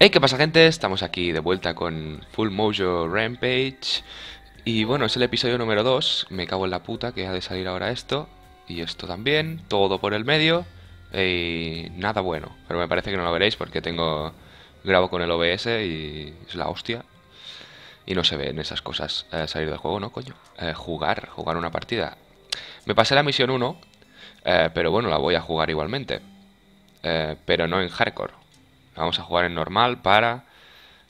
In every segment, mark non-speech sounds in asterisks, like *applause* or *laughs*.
Hey, ¿qué pasa gente? Estamos aquí de vuelta con Full Mojo Rampage Y bueno, es el episodio número 2 Me cago en la puta que ha de salir ahora esto Y esto también, todo por el medio Y nada bueno Pero me parece que no lo veréis porque tengo... Grabo con el OBS y es la hostia Y no se ven esas cosas eh, Salir del juego, ¿no, coño? Eh, jugar, jugar una partida Me pasé la misión 1 eh, Pero bueno, la voy a jugar igualmente Pero no en hardcore Vamos a jugar en normal para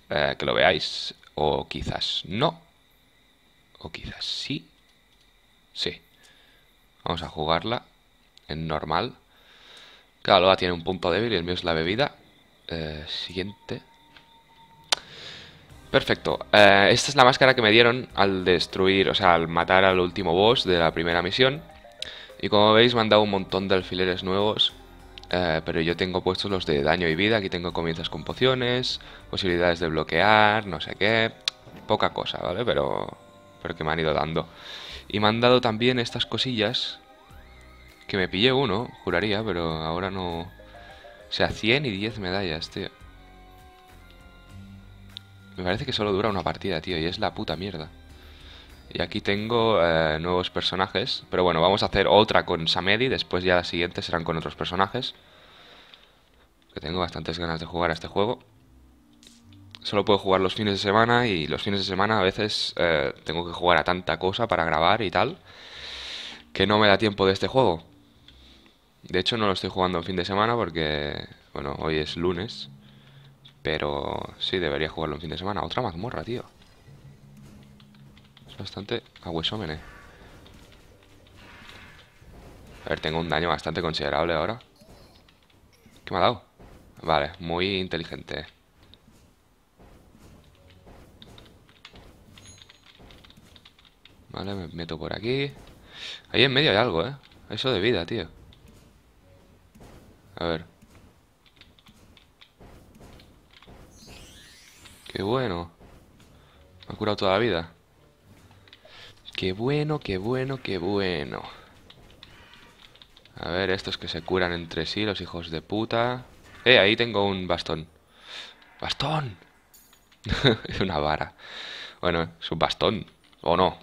eh, que lo veáis. O quizás no. O quizás sí. Sí. Vamos a jugarla en normal. Cada loba tiene un punto débil y el mío es la bebida. Eh, siguiente. Perfecto. Eh, esta es la máscara que me dieron al destruir, o sea, al matar al último boss de la primera misión. Y como veis me han dado un montón de alfileres nuevos eh, pero yo tengo puestos los de daño y vida, aquí tengo comienzas con pociones, posibilidades de bloquear, no sé qué, poca cosa, ¿vale? Pero, pero que me han ido dando. Y me han dado también estas cosillas, que me pillé uno, juraría, pero ahora no... O sea, 100 y 10 medallas, tío. Me parece que solo dura una partida, tío, y es la puta mierda. Y aquí tengo eh, nuevos personajes, pero bueno, vamos a hacer otra con Samedi, después ya las siguientes serán con otros personajes que tengo bastantes ganas de jugar a este juego. Solo puedo jugar los fines de semana y los fines de semana a veces eh, tengo que jugar a tanta cosa para grabar y tal que no me da tiempo de este juego. De hecho no lo estoy jugando en fin de semana porque, bueno, hoy es lunes, pero sí, debería jugarlo en fin de semana. Otra mazmorra, tío. Es bastante aguesómene. A ver, tengo un daño bastante considerable ahora. ¿Qué me ha dado? Vale, muy inteligente. Vale, me meto por aquí. Ahí en medio hay algo, ¿eh? Eso de vida, tío. A ver. Qué bueno. Me ha curado toda la vida. Qué bueno, qué bueno, qué bueno. A ver, estos que se curan entre sí, los hijos de puta. Eh, ahí tengo un bastón. ¡Bastón! es *laughs* una vara. Bueno, es un bastón. ¿O no?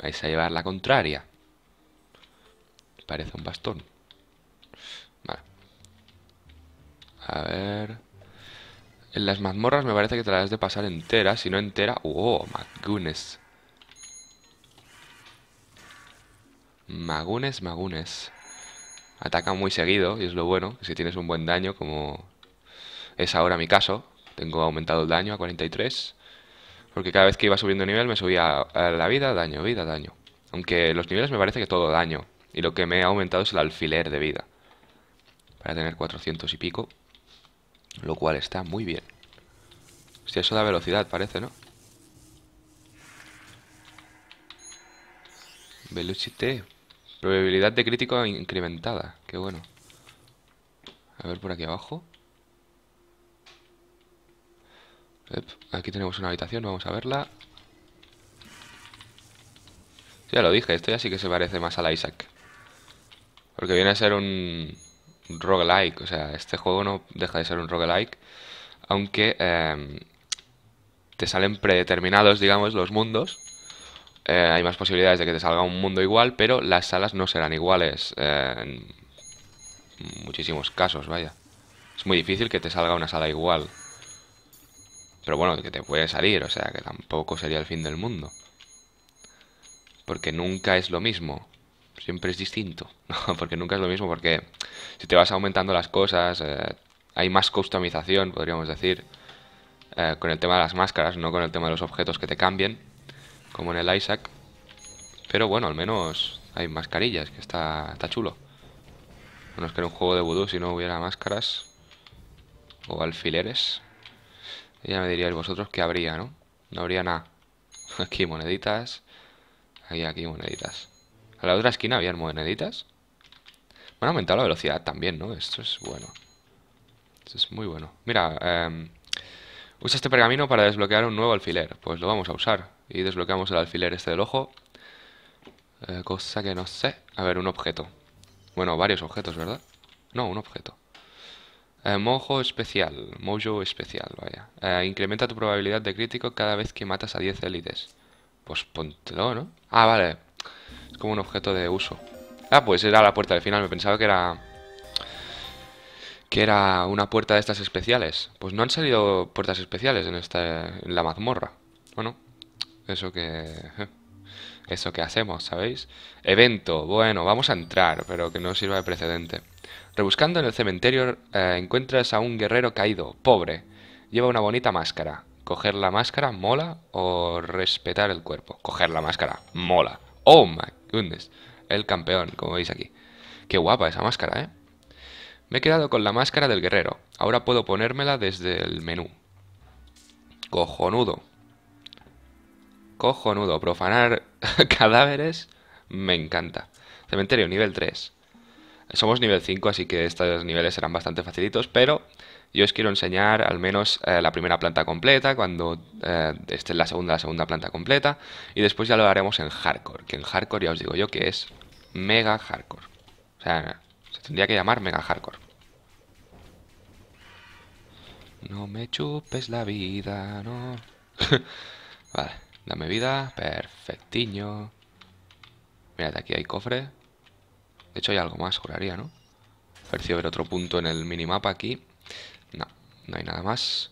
Vais a llevar la contraria. Parece un bastón. Vale. A ver... En las mazmorras me parece que te las de pasar entera. Si no entera... ¡Oh, my goodness! Magunes, magunes ataca muy seguido y es lo bueno, si tienes un buen daño, como es ahora mi caso, tengo aumentado el daño a 43, porque cada vez que iba subiendo nivel me subía la vida, daño, vida, daño. Aunque los niveles me parece que todo daño, y lo que me ha aumentado es el alfiler de vida, para tener 400 y pico, lo cual está muy bien. Si eso da velocidad, parece, ¿no? velocidad Probabilidad de crítico incrementada. Qué bueno. A ver por aquí abajo. Aquí tenemos una habitación, vamos a verla. Ya lo dije, esto ya sí que se parece más a Isaac. Porque viene a ser un roguelike, o sea, este juego no deja de ser un roguelike, aunque em, te salen predeterminados, digamos, los mundos, eh, hay más posibilidades de que te salga un mundo igual, pero las salas no serán iguales eh, en muchísimos casos, vaya. Es muy difícil que te salga una sala igual. Pero bueno, que te puede salir, o sea, que tampoco sería el fin del mundo. Porque nunca es lo mismo. Siempre es distinto. *laughs* porque nunca es lo mismo, porque si te vas aumentando las cosas, eh, hay más customización, podríamos decir, con el tema de las máscaras, no con el tema de los objetos que te cambien como en el Isaac. Pero bueno, al menos hay mascarillas, que está, está chulo. No es que era un juego de vudú si no hubiera máscaras o alfileres. ya me diríais vosotros que habría, ¿no? No habría nada. *laughs* Aquí moneditas. Aquí, aquí moneditas. A la otra esquina había moneditas. Bueno, aumentar aumentado la velocidad también, ¿no? Esto es bueno. Esto es muy bueno. Mira, em, usa este pergamino para desbloquear un nuevo alfiler. Pues lo vamos a usar. Y desbloqueamos el alfiler este del ojo. Eh, cosa que no sé. A ver, un objeto. Bueno, varios objetos, ¿verdad? No, un objeto. Eh, mojo especial. Mojo especial, vaya. Eh, incrementa tu probabilidad de crítico cada vez que matas a 10 élites. Pues póntelo, ¿no? Ah, vale. Es como un objeto de uso. Ah, pues era la puerta del final. Me pensaba que era... Que era una puerta de estas especiales. Pues no han salido puertas especiales en, esta, en la mazmorra. Bueno, eso que... *laughs* Eso que hacemos, ¿sabéis? Evento, bueno, vamos a entrar, pero que no sirva de precedente. Rebuscando en el cementerio eh, encuentras a un guerrero caído, pobre. Lleva una bonita máscara. ¿Coger la máscara mola o respetar el cuerpo? Coger la máscara mola. Oh my goodness. El campeón, como veis aquí. Qué guapa esa máscara, ¿eh? Me he quedado con la máscara del guerrero. Ahora puedo ponérmela desde el menú. Cojonudo. Cojonudo, profanar *laughs* cadáveres me encanta. Cementerio, nivel 3. Somos nivel 5, así que estos niveles serán bastante facilitos, pero yo os quiero enseñar al menos eh, la primera planta completa, cuando eh, esté la segunda, la segunda planta completa, y después ya lo haremos en hardcore, que en hardcore ya os digo yo que es mega hardcore. O sea, se tendría que llamar mega hardcore. No me chupes la vida, no. *laughs* vale. Dame vida. Perfectiño. de aquí hay cofre. De hecho hay algo más, juraría, ¿no? Pareció ver otro punto en el minimapa aquí. No, no hay nada más.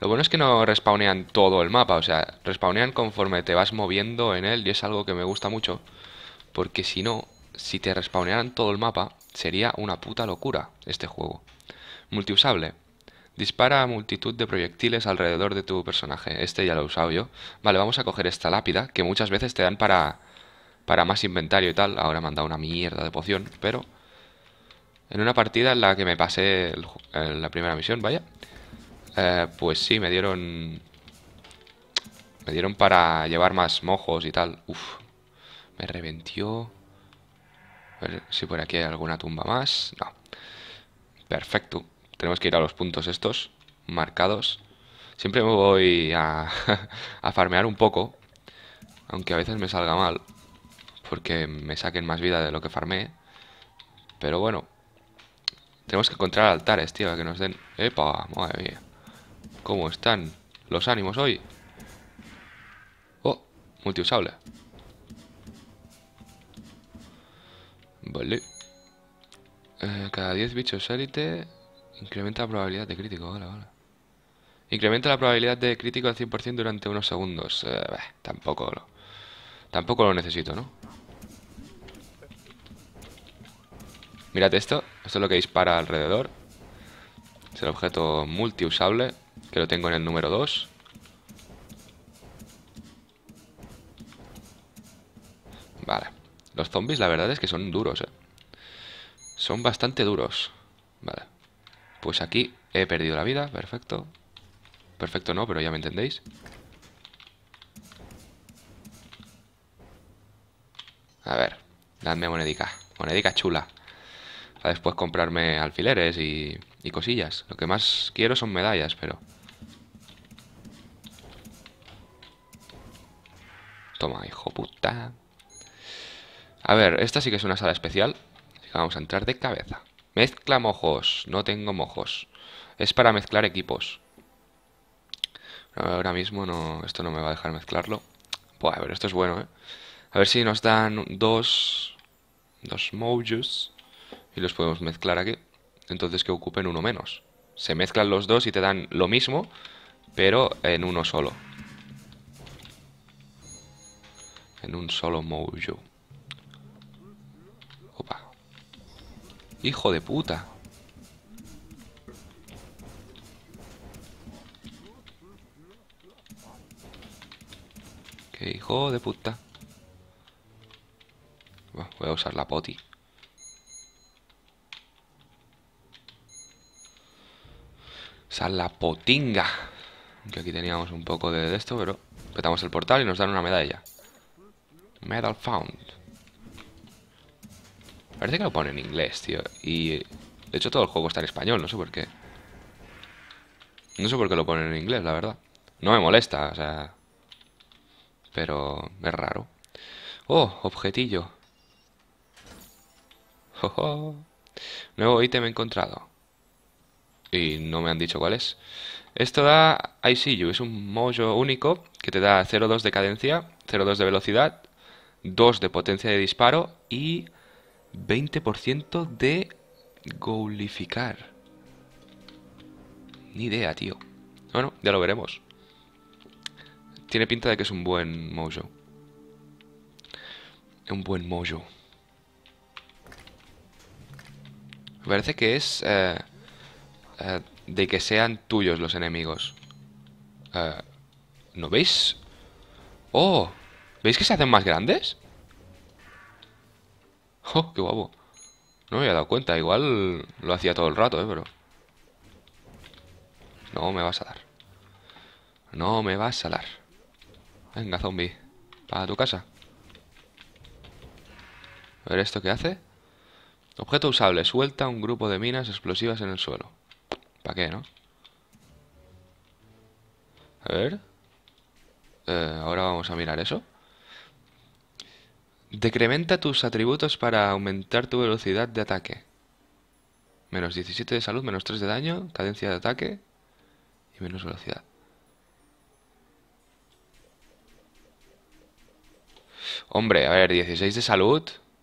Lo bueno es que no respawnean todo el mapa. O sea, respawnean conforme te vas moviendo en él. Y es algo que me gusta mucho. Porque si no, si te respawnearan todo el mapa, sería una puta locura este juego. Multiusable. Dispara multitud de proyectiles alrededor de tu personaje. Este ya lo he usado yo. Vale, vamos a coger esta lápida, que muchas veces te dan para, para más inventario y tal. Ahora me han dado una mierda de poción, pero... En una partida en la que me pasé eh, la primera misión, vaya. Eh, pues sí, me dieron... Me dieron para llevar más mojos y tal. Uf, me reventió. A ver si por aquí hay alguna tumba más. No. Perfecto. Tenemos que ir a los puntos estos, marcados. Siempre me voy *laughs* a, farmear un poco, aunque a veces me salga mal, porque me saquen más vida de lo que farmé. Pero bueno, tenemos que encontrar altares, tío, que nos den... ¡Epa! Madre mía. ¿Cómo están los ánimos hoy? Oh, multiusable. Vale. Eh, cada 10 bichos élite Incrementa la probabilidad de crítico, vale, vale. Incrementa la probabilidad de crítico al 100% durante unos segundos. Eh, tampoco Tampoco lo necesito, ¿no? Mirad esto. Esto es lo que dispara alrededor. Es el objeto multiusable, que lo tengo en el número 2. Vale. Los zombies la verdad es que son duros, ¿eh? Son bastante duros. Vale. Pues aquí he perdido la vida, perfecto. Perfecto no, pero ya me entendéis. A ver, dadme monedica. Monedica chula. Para después comprarme alfileres y, y cosillas. Lo que más quiero son medallas, pero... Toma, hijo puta. A ver, esta sí que es una sala especial. Así que vamos a entrar de cabeza. Mezcla mojos. No tengo mojos. Es para mezclar equipos. Ahora mismo no, esto no me va a dejar mezclarlo. Pues a ver, esto es bueno, ¿eh? A ver si nos dan dos... Dos mojos. Y los podemos mezclar aquí. Entonces que ocupen uno menos. Se mezclan los dos y te dan lo mismo, pero en uno solo. En un solo mojo. Hijo de puta. Qué hijo de puta. voy a usar la poti. Usar la potinga. Que aquí teníamos un poco de esto, pero petamos el portal y nos dan una medalla. Medal found. Parece que lo pone en inglés, tío. Y de hecho todo el juego está en español, no sé por qué. No sé por qué lo ponen en inglés, la verdad. No me molesta, o sea... Pero es raro. Oh, objetillo. Nuevo ítem encontrado. Y no me han dicho cuál es. Esto da I see you. Es un mojo único que te da 0,2 de cadencia, 0,2 de velocidad, 2 de potencia de disparo y 20% de Golificar. Ni idea, tío. Bueno, ya lo veremos. Tiene pinta de que es un buen mojo. Un buen mojo. parece que es... Eh, eh, de que sean tuyos los enemigos. Eh, ¿No veis? ¡Oh! ¿Veis que se hacen más grandes? ¡Oh, qué guapo! No me había dado cuenta. Igual lo hacía todo el rato, ¿eh? Pero... No me vas a dar. No me vas a dar. Venga, zombie. Para tu casa. A ver esto que hace. Objeto usable. Suelta un grupo de minas explosivas en el suelo. ¿Para qué, no? A ver. Eh, ahora vamos a mirar eso. Decrementa tus atributos para aumentar tu velocidad de ataque. Menos 17 de salud, menos 3 de daño, cadencia de ataque y menos velocidad. Hombre, a ver, 16 de salud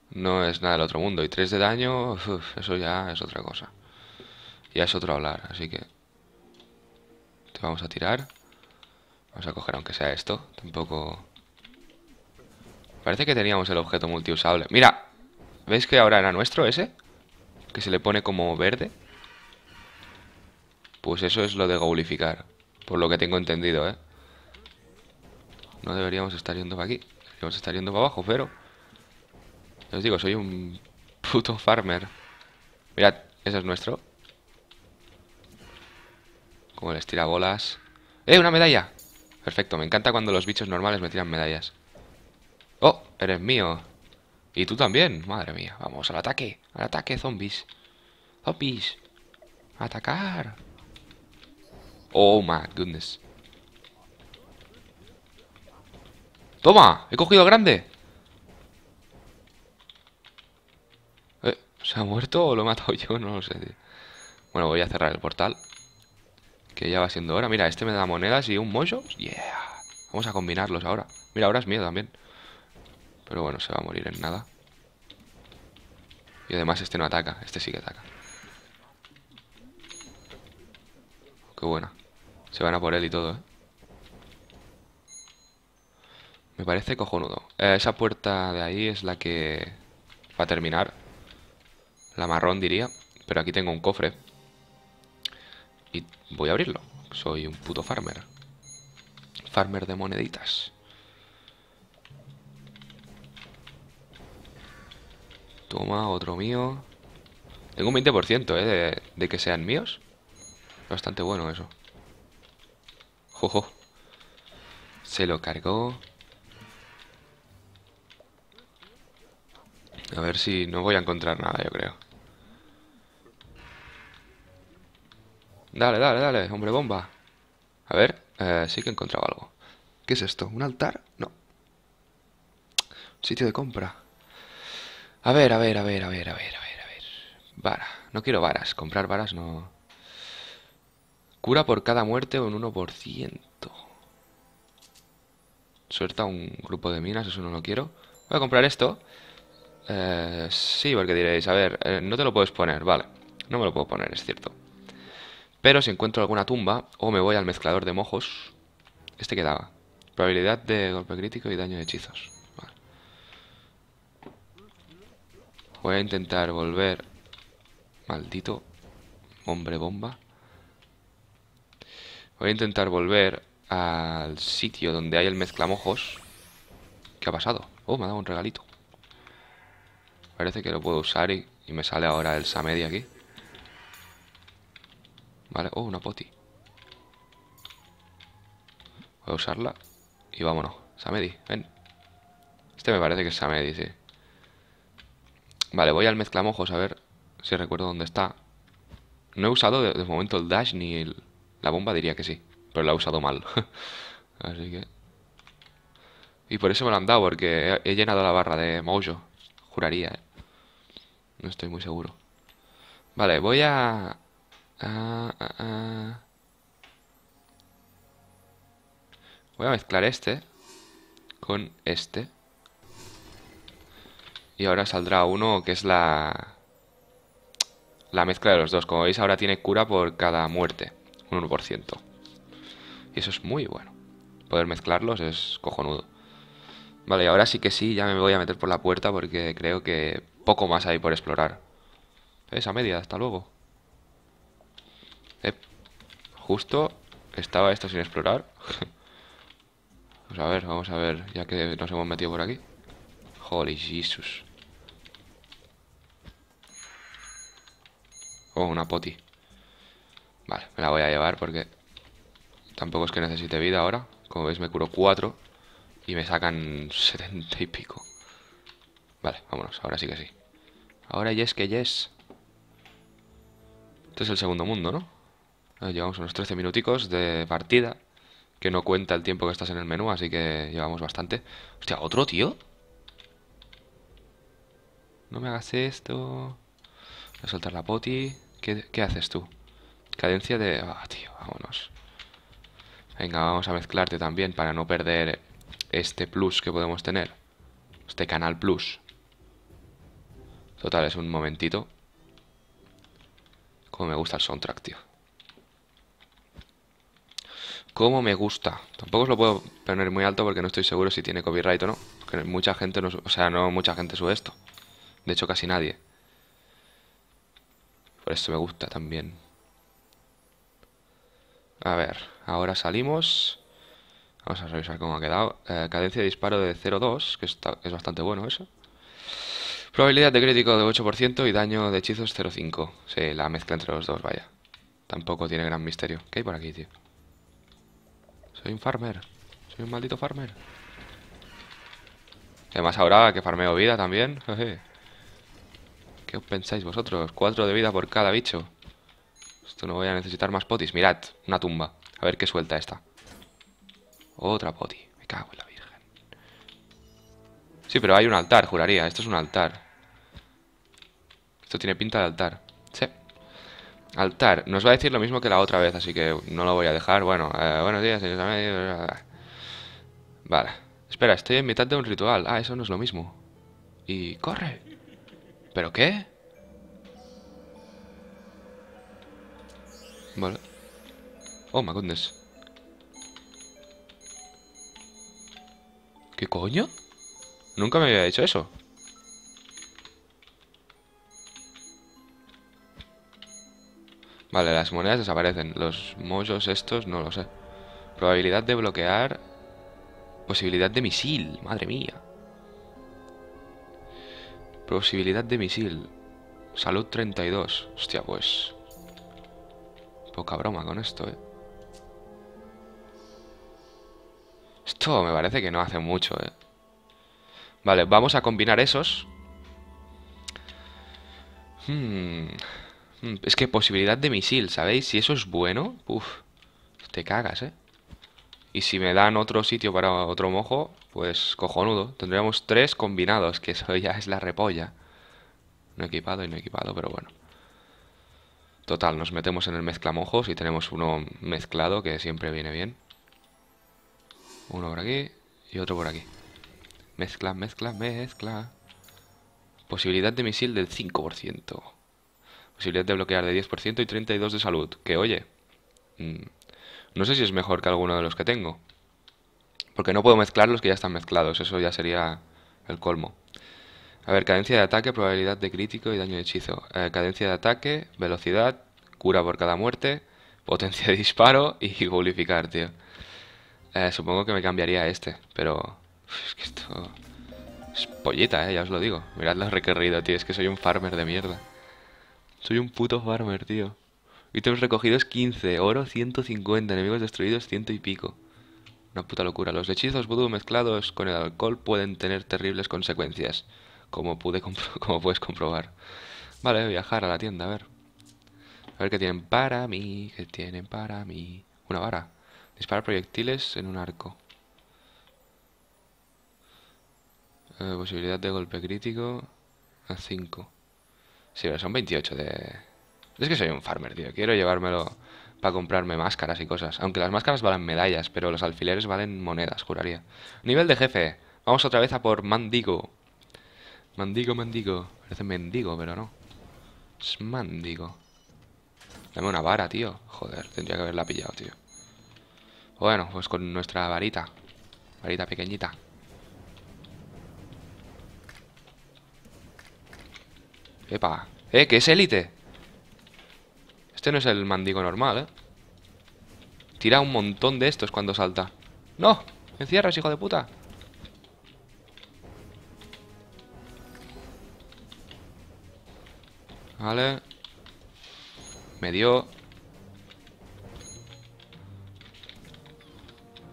no es nada del otro mundo. Y 3 de daño, eso ya es otra cosa. Ya es otro hablar, así que... Te vamos a tirar. Vamos a coger aunque sea esto. Tampoco... Parece que teníamos el objeto multiusable. Mira, ¿veis que ahora era nuestro ese? Que se le pone como verde. Pues eso es lo de gaulificar. Por lo que tengo entendido, ¿eh? No deberíamos estar yendo para aquí. Deberíamos estar yendo para abajo, pero... Os digo, soy un puto farmer. Mirad, ese es nuestro. Como les tira bolas. ¡Eh, una medalla! Perfecto, me encanta cuando los bichos normales me tiran medallas. ¡Oh! Eres mío. Y tú también. Madre mía. Vamos, al ataque. Al ataque, zombies. Zombies. Atacar. Oh my goodness. ¡Toma! He cogido grande. Eh, ¿Se ha muerto o lo he matado yo? No lo sé. Bueno, voy a cerrar el portal. Que ya va siendo hora. Mira, este me da monedas y un mojo. Yeah. Vamos a combinarlos ahora. Mira, ahora es mío también. Pero bueno, se va a morir en nada. Y además este no ataca, este sí que ataca. Qué buena. Se van a por él y todo, ¿eh? Me parece cojonudo. Eh, esa puerta de ahí es la que... Va a terminar. La marrón, diría. Pero aquí tengo un cofre. Y voy a abrirlo. Soy un puto farmer. Farmer de moneditas. Toma, otro mío. Tengo un 20%, ¿eh? De, que sean míos. Bastante bueno eso. Jojo. Se lo cargó. A ver si no voy a encontrar nada, yo creo. Dale, dale, dale, hombre bomba. A ver, eh, sí que he encontrado algo. ¿Qué es esto? ¿Un altar? No. Sitio de compra. A ver, a ver, a ver, a ver, a ver, a ver, a ver. Vara. No quiero varas. Comprar varas no... Cura por cada muerte un 1%. Suelta un grupo de minas, eso no lo quiero. Voy a comprar esto. Eh, sí, porque diréis, a ver, eh, no te lo puedes poner, vale. No me lo puedo poner, es cierto. Pero si encuentro alguna tumba, o me voy al mezclador de mojos. Este quedaba. Probabilidad de golpe crítico y daño de hechizos. Voy a intentar volver. Maldito hombre bomba. Voy a intentar volver al sitio donde hay el mezclamojos. ¿Qué ha pasado? Oh, me ha dado un regalito. Parece que lo puedo usar y, y me sale ahora el Samedi aquí. Vale, oh, una poti. Voy a usarla y vámonos. Samedi, ven. Este me parece que es Samedi, sí. Vale, voy al mezclamojos a ver si recuerdo dónde está. No he usado de, momento el dash ni la bomba, diría que sí. Pero la he usado mal. *laughs* Así que... Y por eso me lo han dado, porque he, llenado la barra de Mojo. Juraría, ¿eh? No estoy muy seguro. Vale, voy a... Voy a mezclar este con este y ahora saldrá uno que es la, la mezcla de los dos. Como veis, ahora tiene cura por cada muerte, un 1%. Y eso es muy bueno. Poder mezclarlos es cojonudo. Vale, ahora sí que sí, ya me voy a meter por la puerta porque creo que poco más hay por explorar. Esa media, hasta luego. Eh, justo estaba esto sin explorar. vamos *laughs* pues a ver, vamos a ver, ya que nos hemos metido por aquí. Holy Jesus. Oh, una poti. Vale, me la voy a llevar porque tampoco es que necesite vida ahora. Como veis me curo cuatro y me sacan setenta y pico. Vale, vámonos, ahora sí que sí. Ahora yes que yes. Este es el segundo mundo, ¿no? llevamos unos 13 minuticos de partida. Que no cuenta el tiempo que estás en el menú, así que llevamos bastante. Hostia, ¿otro, tío? No me hagas esto. Voy a soltar la poti. ¿Qué, haces tú? Cadencia de... Ah, tío, vámonos. Venga, vamos a mezclarte también para no perder este plus que podemos tener. Este canal plus. Total, es un momentito. Como me gusta el soundtrack, tío. Como me gusta. Tampoco os lo puedo poner muy alto porque no estoy seguro si tiene copyright o no. Porque mucha gente O sea, no mucha gente sube esto. De hecho, casi nadie. Por eso me gusta también. A ver, ahora salimos. Vamos a revisar cómo ha quedado. Eh, cadencia de disparo de 0.2, que está, es bastante bueno eso. Probabilidad de crítico de 8% y daño de hechizos 0.5. Sí, la mezcla entre los dos, vaya. Tampoco tiene gran misterio. ¿Qué hay por aquí, tío? Soy un farmer. Soy un maldito farmer. Además ahora que farmeo vida también. *laughs* Jeje. ¿Qué os pensáis vosotros? Cuatro de vida por cada bicho. Esto no voy a necesitar más potis. Mirad, una tumba. A ver qué suelta esta. Otra poti. Me cago en la virgen. Sí, pero hay un altar, juraría. Esto es un altar. Esto tiene pinta de altar. Sí. Altar. Nos va a decir lo mismo que la otra vez, así que no lo voy a dejar. Bueno, eh, buenos días, Vale. Espera, estoy en mitad de un ritual. Ah, eso no es lo mismo. Y corre. ¿Pero qué? Vale. Oh, my goodness. ¿Qué coño? Nunca me había dicho eso. Vale, las monedas desaparecen. Los mojos estos, no lo sé. Probabilidad de bloquear... Posibilidad de misil, madre mía. Posibilidad de misil. Salud 32. Hostia, pues... Poca broma con esto, ¿eh? Esto me parece que no hace mucho, ¿eh? Vale, vamos a combinar esos. Hmm. Hmm, es que posibilidad de misil, ¿sabéis? Si eso es bueno, uff, te cagas, ¿eh? Y si me dan otro sitio para otro mojo, pues cojonudo. Tendríamos tres combinados, que eso *laughs* ya es la repolla. No equipado y no equipado, pero bueno. Total, nos metemos en el mezcla mezclamojos y tenemos uno mezclado que siempre viene bien. Uno por aquí y otro por aquí. Mezcla, mezcla, mezcla. Posibilidad de misil del 5%. Posibilidad de bloquear de 10% y 32 de salud. Que oye, mm, no sé si es mejor que alguno de los que tengo. Porque no puedo mezclar los que ya están mezclados, eso ya sería el colmo. A ver, cadencia de ataque, probabilidad de crítico y daño de hechizo. Eh, cadencia de ataque, velocidad, cura por cada muerte, *laughs* potencia de disparo y golificar, *laughs* tío. Eh, supongo que me cambiaría a este, pero... Es que esto... Es pollita, eh, ya os lo digo. Mirad lo requerido, tío. Es que soy un farmer de mierda. Soy un puto farmer, tío. Ítems recogidos 15, oro 150, enemigos destruidos ciento y pico. Una puta locura. Los hechizos vudú mezclados con el alcohol pueden tener terribles consecuencias, *laughs* como, puedes comprobar. Vale, voy a viajar a la tienda, a ver. A ver qué tienen para mí, qué tienen para mí. Una vara. Dispara proyectiles en un arco. Eh, posibilidad de golpe crítico a 5. Sí, pero son 28 de, es que soy un farmer, tío. Quiero llevármelo para comprarme máscaras y cosas. Aunque las máscaras valen medallas, pero los alfileres valen monedas, juraría. Nivel de jefe. Vamos otra vez a por Mandigo. Mandigo, Mandigo. Parece mendigo, pero no. Es Mandigo. Dame una vara, tío. Joder, tendría que haberla pillado, tío. Bueno, pues con nuestra varita. Varita pequeñita. Epa. Eh, que es élite. Este no es el mandigo normal, ¿eh? Tira un montón de estos cuando salta. ¡No! ¡Encierras, hijo de puta! Vale. Me dio.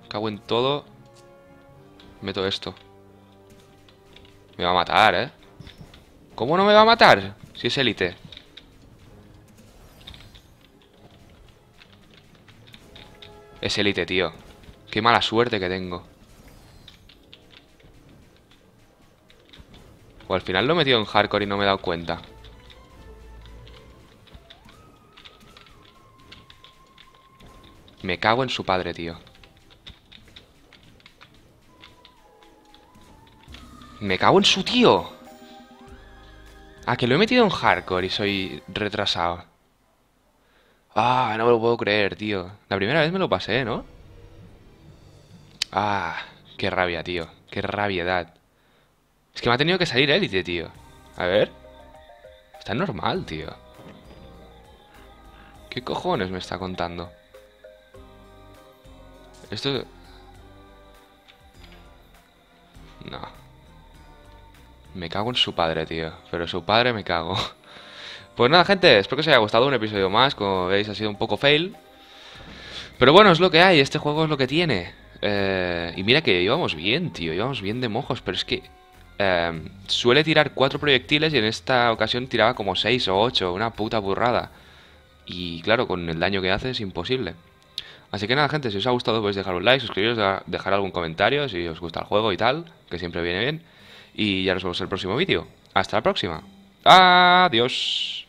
Cago en todo. Meto esto. Me va a matar, ¿eh? ¿Cómo no me va a matar? Si es élite. Es élite, tío. Qué mala suerte que tengo. O al final lo he metido en hardcore y no me he dado cuenta. Me cago en su padre, tío. Me cago en su tío. Ah, que lo he metido en hardcore y soy retrasado. Ah, no me lo puedo creer, tío. La primera vez me lo pasé, ¿no? Ah, qué rabia, tío. Qué rabiedad. Es que me ha tenido que salir élite, tío. A ver. Está normal, tío. ¿Qué cojones me está contando? Esto... No. Me cago en su padre, tío. Pero su padre me cago. *laughs* Pues nada, gente, espero que os haya gustado un episodio más. Como veis, ha sido un poco fail. Pero bueno, es lo que hay, este juego es lo que tiene. Eh, y mira que íbamos bien, tío, íbamos bien de mojos, pero es que em, suele tirar cuatro proyectiles y en esta ocasión tiraba como seis o ocho, una puta burrada. Y claro, con el daño que hace es imposible. Así que nada, gente, si os ha gustado podéis dejar un like, suscribiros, dejar algún comentario si os gusta el juego y tal, que siempre viene bien. Y ya nos vemos en el próximo vídeo. Hasta la próxima. Adiós.